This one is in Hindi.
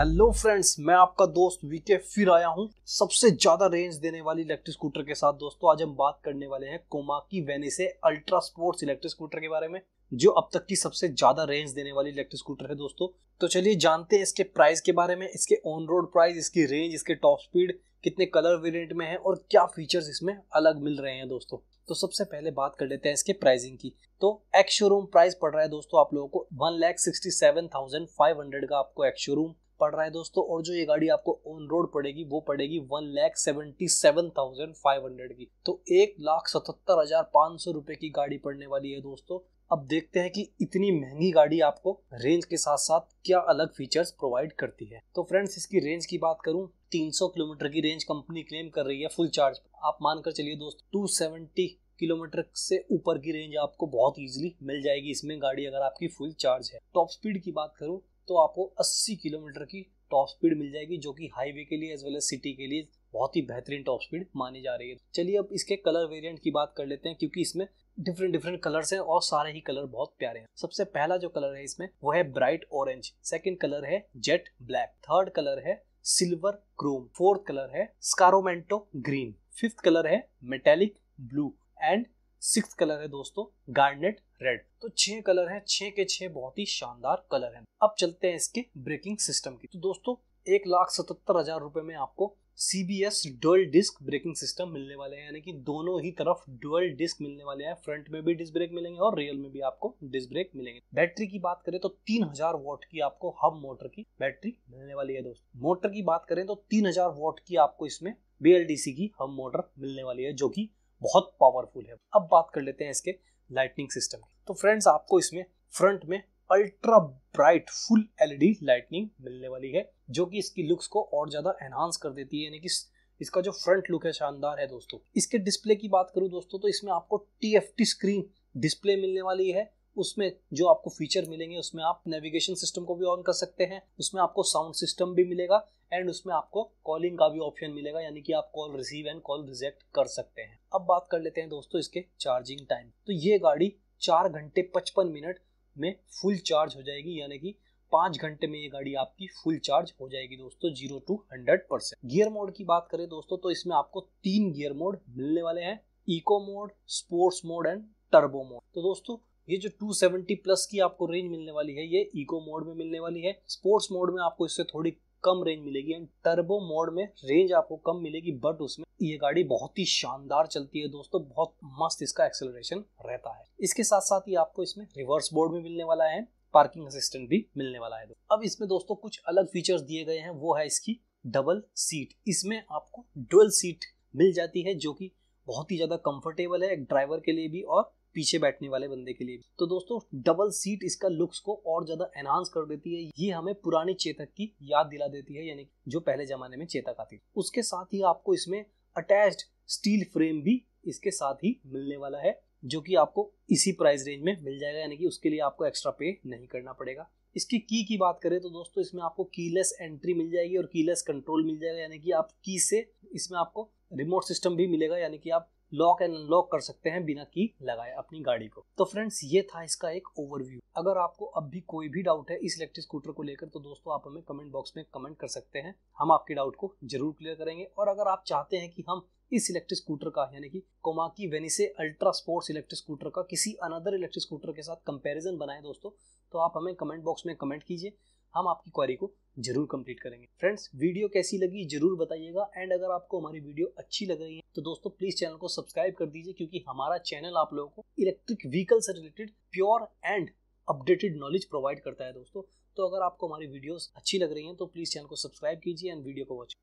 हेलो फ्रेंड्स मैं आपका दोस्त वीके फिर आया हूं सबसे ज्यादा रेंज देने वाली इलेक्ट्रिक स्कूटर के साथ दोस्तों आज हम बात करने वाले हैं Komaki Venice ultra sports electric scooter के बारे में जो अब तक की सबसे ज्यादा रेंज देने वाली इलेक्ट्रिक स्कूटर है दोस्तों तो चलिए जानते हैं इसके प्राइस के बारे में इसके ऑन रोड प्राइस इसकी रेंज इसके टॉप स्पीड कितने कलर वेरियंट में है और क्या फीचर्स इसमें अलग मिल रहे हैं दोस्तों तो सबसे पहले बात कर लेते हैं इसके प्राइसिंग की तो एक्स शोरूम प्राइस पड़ रहा है दोस्तों आप लोगों को one lakh sixty seven thousand five hundred का आपको एक्स शोरूम पड़ रहा है दोस्तों और जो ये गाड़ी आपको ऑन रोड पड़ेगी वो पड़ेगी one lakh seventy seven thousand five hundred की तो एक लाख सतहत्तर हजार पाँच सौ रुपए की गाड़ी पड़ने वाली है दोस्तों अब देखते हैं कि इतनी महंगी गाड़ी आपको रेंज के साथ साथ क्या अलग फीचर्स प्रोवाइड करती है तो फ्रेंड्स इसकी रेंज की बात करूं 300 किलोमीटर की रेंज कंपनी क्लेम कर रही है फुल चार्ज आप मानकर चलिए दोस्तों 270 किलोमीटर से ऊपर की रेंज आपको बहुत इजीली मिल जाएगी इसमें गाड़ी अगर आपकी फुल चार्ज है टॉप स्पीड की बात करूं तो आपको 80 किलोमीटर की टॉप स्पीड मिल जाएगी जो कि हाईवे के लिए एज वेल एज सिटी के लिए बहुत ही बेहतरीन टॉप स्पीड मानी जा रही है चलिए अब इसके कलर वेरिएंट की बात कर लेते हैं क्योंकि इसमें डिफरेंट डिफरेंट कलर्स हैं और सारे ही कलर बहुत प्यारे हैं सबसे पहला जो कलर है इसमें वो है ब्राइट ऑरेंज सेकेंड कलर है जेट ब्लैक थर्ड कलर है सिल्वर क्रोम फोर्थ कलर है स्कारोमेंटो ग्रीन फिफ्थ कलर है metallic blue and six colour है दोस्तों गार्नेट रेड तो छह कलर हैं छह के छह बहुत ही शानदार कलर हैं अब चलते हैं इसके ब्रेकिंग सिस्टम की तो दोस्तों एक लाख सतहत्तर हजार रुपए में आपको C B S dual disc braking system मिलने वाले हैं यानी कि दोनों ही तरफ डुअल डिस्क मिलने वाले हैं फ्रंट में भी डिस्क ब्रेक मिलेंगे और रियल में भी आपको डिस्क ब्रेक मिलेंगे बैटरी की बात करें तो तीन हजार वॉट की आपको हब मोटर की बैटरी मिलने वाली है दोस्तों मोटर की बात करें तो तीन हजार वॉट की आपको इसमें बी की हब मोटर मिलने वाली है जो की बहुत पावरफुल है अब बात कर लेते हैं इसके लाइटनिंग सिस्टम तो फ्रेंड्स आपको इसमें फ्रंट में ultra bright full LED lightning मिलने वाली है जो कि इसकी लुक्स को और ज़्यादा एनहांस कर देती है यानी कि इसका जो फ्रंट लुक है शानदार है दोस्तों इसके डिस्प्ले की बात करूं दोस्तों तो इसमें आपको टी स्क्रीन डिस्प्ले मिलने वाली है उसमें जो आपको फीचर मिलेंगे उसमें आप नेविगेशन सिस्टम को भी ऑन कर सकते हैं उसमें आपको साउंड सिस्टम भी मिलेगा एंड उसमें आपको कॉलिंग का भी ऑप्शन मिलेगा यानी कि आप call receive and call reject कर सकते हैं अब बात कर लेते हैं दोस्तों इसके चार्जिंग टाइम तो ये गाड़ी चार घंटे पचपन मिनट में फुल चार्ज हो जाएगी यानी कि पाँच घंटे में ये गाड़ी आपकी फुल चार्ज हो जाएगी दोस्तों zero to hundred percent gear mode की बात करें दोस्तों तो इसमें आपको तीन गियर मोड मिलने वाले हैं eco mode sports mode and turbo mode तो दोस्तों ये जो 270 प्लस की आपको रेंज मिलने वाली है ये इको मोड में मिलने वाली है स्पोर्ट्स मोड में आपको इससे थोड़ी कम रेंज मिलेगी एंड टर्बो मोड में रेंज आपको कम मिलेगी बट उसमें ये गाड़ी बहुत ही शानदार चलती है दोस्तों बहुत मस्त इसका एक्सेलरेशन रहता है इसके साथ साथ ही आपको इसमें रिवर्स बोर्ड भी मिलने वाला है पार्किंग असिस्टेंट भी मिलने वाला है अब इसमें दोस्तों कुछ अलग फीचर्स दिए गए हैं वो है इसकी डबल सीट इसमें आपको डुअल सीट मिल जाती है जो कि बहुत ही ज़्यादा कंफर्टेबल है एक ड्राइवर के लिए भी और पीछे बैठने वाले बंदे के लिए तो दोस्तों डबल सीट इसका लुक्स को और ज्यादा एनहांस कर देती है ये हमें पुराने चेतक की याद दिला देती है यानी जो पहले जमाने में चेतक आती थी उसके साथ ही आपको इसमें अटैच्ड स्टील फ्रेम भी इसके साथ ही मिलने वाला है जो कि आपको इसी प्राइस रेंज में मिल जाएगा यानी कि उसके लिए आपको एक्स्ट्रा पे नहीं करना पड़ेगा इसकी की की बात करें तो दोस्तों इसमें आपको कीलेस एंट्री मिल जाएगी और कीलेस कंट्रोल मिल जाएगा यानी कि आप की से इसमें आपको रिमोट सिस्टम भी मिलेगा यानी कि आप लॉक एंड अनलॉक कर सकते हैं बिना की लगाए अपनी गाड़ी को तो फ्रेंड्स ये था इसका एक ओवरव्यू अगर आपको अब भी कोई भी डाउट है इस इलेक्ट्रिक स्कूटर को लेकर तो दोस्तों आप हमें कमेंट बॉक्स में कमेंट कर सकते हैं हम आपके डाउट को जरूर क्लियर करेंगे और अगर आप चाहते हैं कि हम इस इलेक्ट्रिक स्कूटर का यानी कि Komaki Venice ultra sports electric scooter का किसी अनदर इलेक्ट्रिक स्कूटर के साथ कंपेरिजन बनाए दोस्तों तो आप हमें कमेंट बॉक्स में कमेंट कीजिए हम आपकी क्वारी को जरूर कंप्लीट करेंगे फ्रेंड्स वीडियो कैसी लगी जरूर बताइएगा एंड अगर आपको हमारी वीडियो अच्छी लग रही है तो दोस्तों प्लीज चैनल को सब्सक्राइब कर दीजिए क्योंकि हमारा चैनल आप लोगों को इलेक्ट्रिक व्हीकल से related pure and updated knowledge provide करता है दोस्तों तो अगर आपको हमारी वीडियोस अच्छी लग रही हैं तो प्लीज़ चैनल को सब्सक्राइब कीजिए एंड वीडियो को वॉच